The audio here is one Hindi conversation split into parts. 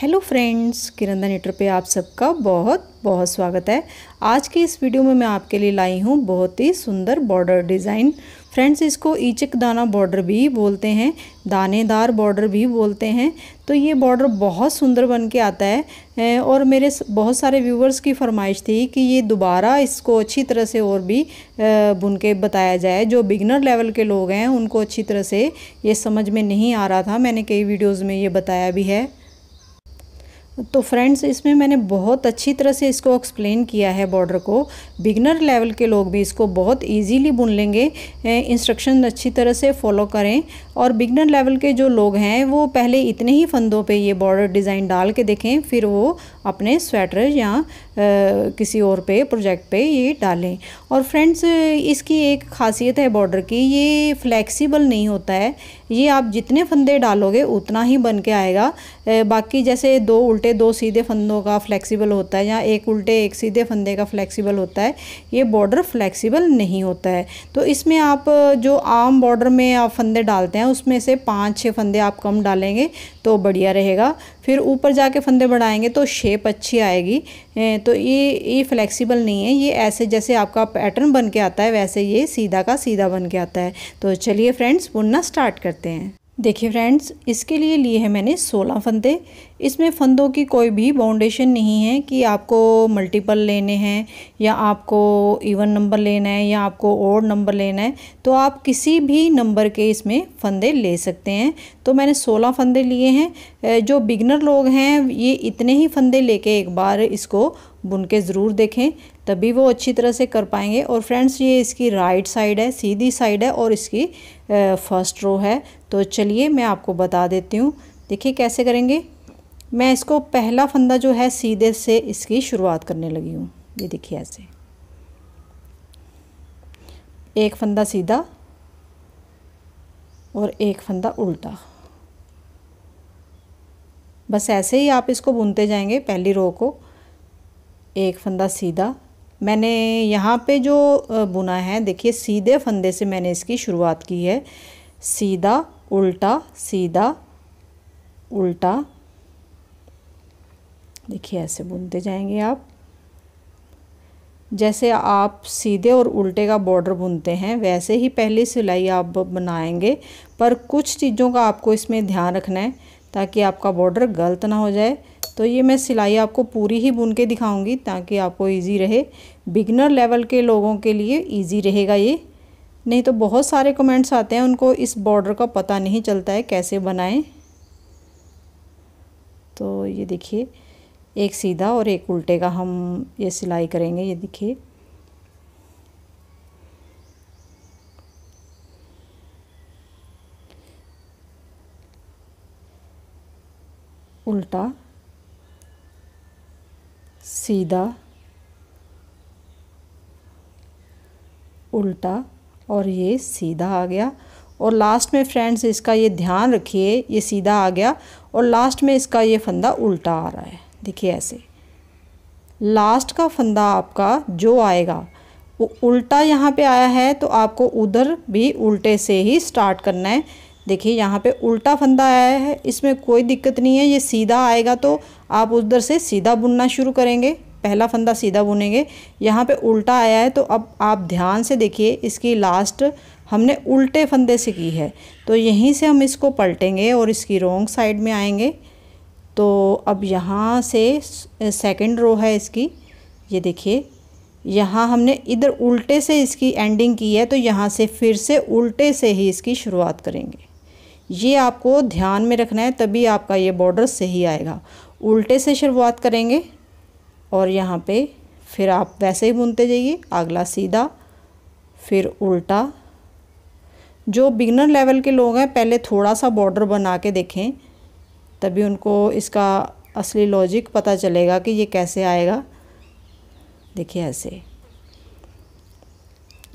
हेलो फ्रेंड्स किरंदा नेटर पे आप सबका बहुत बहुत स्वागत है आज के इस वीडियो में मैं आपके लिए लाई हूँ बहुत ही सुंदर बॉर्डर डिज़ाइन फ्रेंड्स इसको ईचक दाना बॉर्डर भी बोलते हैं दानेदार बॉर्डर भी बोलते हैं तो ये बॉर्डर बहुत सुंदर बन के आता है और मेरे बहुत सारे व्यूवर्स की फरमाइश थी कि ये दोबारा इसको अच्छी तरह से और भी बुन के बताया जाए जो बिगनर लेवल के लोग हैं उनको अच्छी तरह से ये समझ में नहीं आ रहा था मैंने कई वीडियोज़ में ये बताया भी है तो फ्रेंड्स इसमें मैंने बहुत अच्छी तरह से इसको एक्सप्लेन किया है बॉर्डर को बिगनर लेवल के लोग भी इसको बहुत इजीली बुन लेंगे इंस्ट्रक्शन अच्छी तरह से फॉलो करें और बिगनर लेवल के जो लोग हैं वो पहले इतने ही फंदों पे ये बॉर्डर डिज़ाइन डाल के देखें फिर वो अपने स्वेटर या किसी और पे प्रोजेक्ट पर ये डालें और फ्रेंड्स इसकी एक खासियत है बॉर्डर की ये फ्लैक्सीबल नहीं होता है ये आप जितने फंदे डालोगे उतना ही बन के आएगा बाकी जैसे दो उल्टे उल्टे दो सीधे फंदों का फ्लेक्सिबल होता है या एक उल्टे एक सीधे फंदे का फ्लेक्सिबल होता है ये बॉर्डर फ्लेक्सिबल नहीं होता है तो इसमें आप जो आम बॉर्डर में आप फंदे डालते हैं उसमें से पाँच छः फंदे आप कम डालेंगे तो बढ़िया रहेगा फिर ऊपर जाके फंदे बढ़ाएंगे तो शेप अच्छी आएगी तो ये ये फ्लेक्सिबल नहीं है ये ऐसे जैसे आपका पैटर्न बन के आता है वैसे ये सीधा का सीधा बन के आता है तो चलिए फ्रेंड्स बुनना स्टार्ट करते हैं देखिए फ्रेंड्स इसके लिए लिए हैं मैंने 16 फंदे इसमें फंदों की कोई भी बाउंडेशन नहीं है कि आपको मल्टीपल लेने हैं या आपको इवन नंबर लेना है या आपको और नंबर लेना है तो आप किसी भी नंबर के इसमें फंदे ले सकते हैं तो मैंने 16 फंदे लिए हैं जो बिगनर लोग हैं ये इतने ही फंदे लेके एक बार इसको बुन के ज़रूर देखें तभी वो अच्छी तरह से कर पाएंगे और फ्रेंड्स ये इसकी राइट साइड है सीधी साइड है और इसकी फर्स्ट रो है तो चलिए मैं आपको बता देती हूँ देखिए कैसे करेंगे मैं इसको पहला फंदा जो है सीधे से इसकी शुरुआत करने लगी हूँ ये देखिए ऐसे एक फंदा सीधा और एक फंदा उल्टा बस ऐसे ही आप इसको बुनते जाएंगे पहली रो को एक फंदा सीधा मैंने यहाँ पे जो बुना है देखिए सीधे फंदे से मैंने इसकी शुरुआत की है सीधा उल्टा सीधा उल्टा देखिए ऐसे बुनते जाएंगे आप जैसे आप सीधे और उल्टे का बॉर्डर बुनते हैं वैसे ही पहली सिलाई आप बनाएंगे पर कुछ चीज़ों का आपको इसमें ध्यान रखना है ताकि आपका बॉर्डर गलत ना हो जाए तो ये मैं सिलाई आपको पूरी ही बुन के दिखाऊंगी ताकि आपको इजी रहे बिगनर लेवल के लोगों के लिए इजी रहेगा ये नहीं तो बहुत सारे कमेंट्स आते हैं उनको इस बॉर्डर का पता नहीं चलता है कैसे बनाएं तो ये देखिए एक सीधा और एक उल्टे का हम ये सिलाई करेंगे ये देखिए उल्टा सीधा उल्टा और ये सीधा आ गया और लास्ट में फ्रेंड्स इसका ये ध्यान रखिए ये सीधा आ गया और लास्ट में इसका ये फंदा उल्टा आ रहा है देखिए ऐसे लास्ट का फंदा आपका जो आएगा वो उल्टा यहाँ पे आया है तो आपको उधर भी उल्टे से ही स्टार्ट करना है देखिए यहाँ पे उल्टा फंदा आया है इसमें कोई दिक्कत नहीं है ये सीधा आएगा तो आप उधर से सीधा बुनना शुरू करेंगे पहला फंदा सीधा बुनेंगे यहाँ पे उल्टा आया है तो अब आप ध्यान से देखिए इसकी लास्ट हमने उल्टे फंदे से की है तो यहीं से हम इसको पलटेंगे और इसकी रोंग साइड में आएंगे तो अब यहाँ से सेकंड रो है इसकी ये देखिए यहाँ हमने इधर उल्टे से इसकी एंडिंग की है तो यहाँ से फिर से उल्टे से ही इसकी शुरुआत करेंगे ये आपको ध्यान में रखना है तभी आपका ये बॉर्डर सही आएगा उल्टे से शुरुआत करेंगे और यहाँ पे फिर आप वैसे ही बुनते जाइए अगला सीधा फिर उल्टा जो बिगनर लेवल के लोग हैं पहले थोड़ा सा बॉर्डर बना के देखें तभी उनको इसका असली लॉजिक पता चलेगा कि ये कैसे आएगा देखिए ऐसे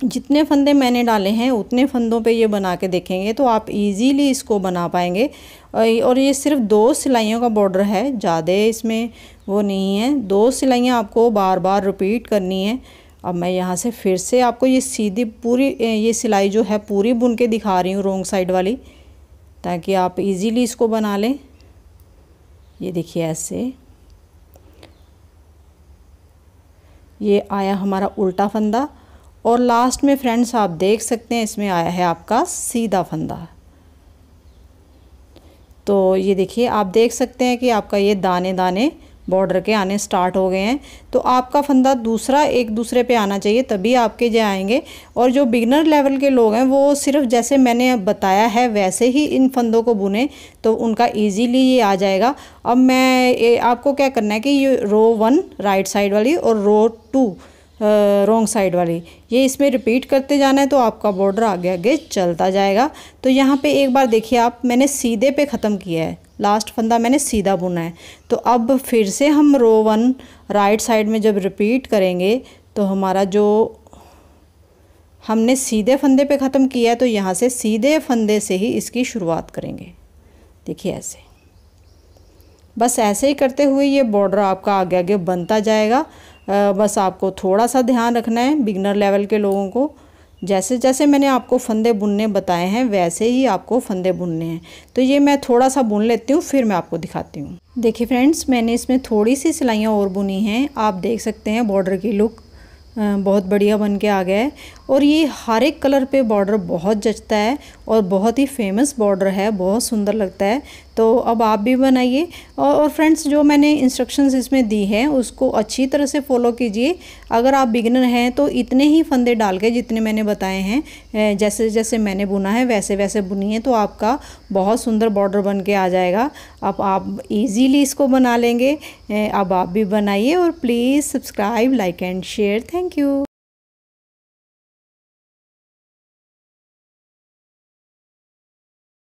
जितने फंदे मैंने डाले हैं उतने फंदों पे ये बना के देखेंगे तो आप इजीली इसको बना पाएंगे और ये सिर्फ दो सिलाइयों का बॉर्डर है ज़्यादा इसमें वो नहीं है दो सिलाइयाँ आपको बार बार रिपीट करनी है अब मैं यहाँ से फिर से आपको ये सीधी पूरी ये सिलाई जो है पूरी बुन के दिखा रही हूँ रोंग साइड वाली ताकि आप इजीली इसको बना लें ये देखिए ऐसे ये आया हमारा उल्टा फंदा और लास्ट में फ्रेंड्स आप देख सकते हैं इसमें आया है आपका सीधा फंदा तो ये देखिए आप देख सकते हैं कि आपका ये दाने दाने बॉर्डर के आने स्टार्ट हो गए हैं तो आपका फंदा दूसरा एक दूसरे पे आना चाहिए तभी आपके जो आएंगे और जो बिगनर लेवल के लोग हैं वो सिर्फ जैसे मैंने बताया है वैसे ही इन फंदों को बुने तो उनका इजीली ये आ जाएगा अब मैं आपको क्या करना है कि ये रो वन राइट साइड वाली और रो टू रॉन्ग साइड वाली ये इसमें रिपीट करते जाना है तो आपका बॉर्डर आगे आगे चलता जाएगा तो यहाँ पे एक बार देखिए आप मैंने सीधे पे ख़त्म किया है लास्ट फंदा मैंने सीधा बुना है तो अब फिर से हम रो वन राइट साइड में जब रिपीट करेंगे तो हमारा जो हमने सीधे फंदे पे ख़त्म किया है तो यहाँ से सीधे फंदे से ही इसकी शुरुआत करेंगे देखिए ऐसे बस ऐसे ही करते हुए ये बॉर्डर आपका आगे आगे बनता जाएगा बस आपको थोड़ा सा ध्यान रखना है बिगनर लेवल के लोगों को जैसे जैसे मैंने आपको फंदे बुनने बताए हैं वैसे ही आपको फंदे बुनने हैं तो ये मैं थोड़ा सा बुन लेती हूँ फिर मैं आपको दिखाती हूँ देखिए फ्रेंड्स मैंने इसमें थोड़ी सी सिलाइयाँ और बुनी हैं आप देख सकते हैं बॉर्डर की लुक बहुत बढ़िया बन के आ गया है और ये हर एक कलर पे बॉर्डर बहुत जचता है और बहुत ही फेमस बॉर्डर है बहुत सुंदर लगता है तो अब आप भी बनाइए और, और फ्रेंड्स जो मैंने इंस्ट्रक्शंस इसमें दी हैं उसको अच्छी तरह से फॉलो कीजिए अगर आप बिगनर हैं तो इतने ही फंदे डाल के जितने मैंने बताए हैं जैसे जैसे मैंने बुना है वैसे वैसे बुनिए तो आपका बहुत सुंदर बॉर्डर बन के आ जाएगा अब आप ईजीली इसको बना लेंगे अब आप भी बनाइए और please subscribe like and share thank you